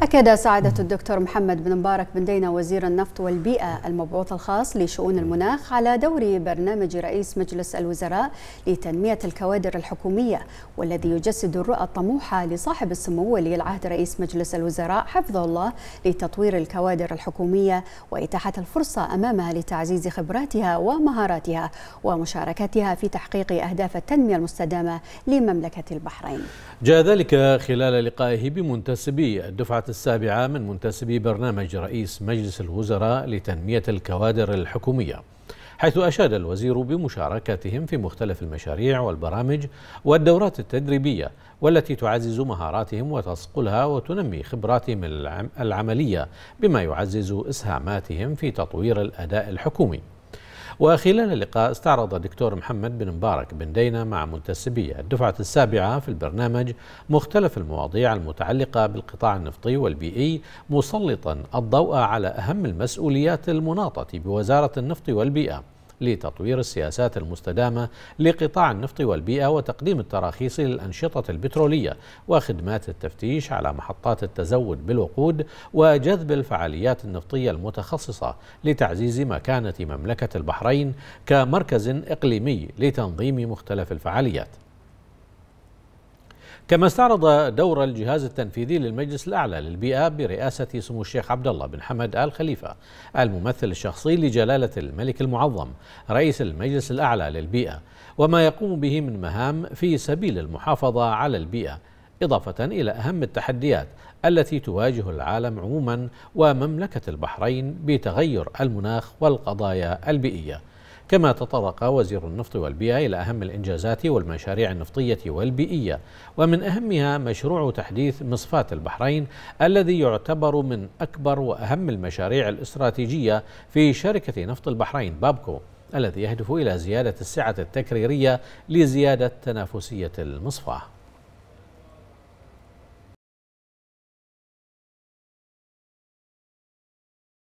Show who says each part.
Speaker 1: أكد سعادة الدكتور محمد بن مبارك بن دينا وزير النفط والبيئة المبعوث الخاص لشؤون المناخ على دور برنامج رئيس مجلس الوزراء لتنمية الكوادر الحكومية والذي يجسد الرؤى الطموحة لصاحب السمو ولي العهد رئيس مجلس الوزراء حفظه الله لتطوير الكوادر الحكومية وإتاحة الفرصة أمامها لتعزيز خبراتها ومهاراتها ومشاركتها في تحقيق أهداف التنمية المستدامة لمملكة البحرين.
Speaker 2: جاء ذلك خلال لقائه بمنتسبي الدفعة السابعة من منتسبي برنامج رئيس مجلس الوزراء لتنمية الكوادر الحكومية حيث أشاد الوزير بمشاركتهم في مختلف المشاريع والبرامج والدورات التدريبية والتي تعزز مهاراتهم وتصقلها وتنمي خبراتهم العملية بما يعزز إسهاماتهم في تطوير الأداء الحكومي وخلال اللقاء استعرض الدكتور محمد بن مبارك بن دينا مع منتسبي الدفعة السابعة في البرنامج مختلف المواضيع المتعلقة بالقطاع النفطي والبيئي مسلطا الضوء على أهم المسؤوليات المناطة بوزارة النفط والبيئة لتطوير السياسات المستدامة لقطاع النفط والبيئة وتقديم التراخيص للأنشطة البترولية وخدمات التفتيش على محطات التزود بالوقود وجذب الفعاليات النفطية المتخصصة لتعزيز مكانة مملكة البحرين كمركز إقليمي لتنظيم مختلف الفعاليات كما استعرض دور الجهاز التنفيذي للمجلس الأعلى للبيئة برئاسة سمو الشيخ عبد الله بن حمد آل خليفة الممثل الشخصي لجلالة الملك المعظم رئيس المجلس الأعلى للبيئة وما يقوم به من مهام في سبيل المحافظة على البيئة إضافة إلى أهم التحديات التي تواجه العالم عموما ومملكة البحرين بتغير المناخ والقضايا البيئية كما تطرق وزير النفط والبيئة إلى أهم الإنجازات والمشاريع النفطية والبيئية ومن أهمها مشروع تحديث مصفاة البحرين الذي يعتبر من أكبر وأهم المشاريع الاستراتيجية في شركة نفط البحرين بابكو الذي يهدف إلى زيادة السعة التكريرية لزيادة تنافسية المصفاة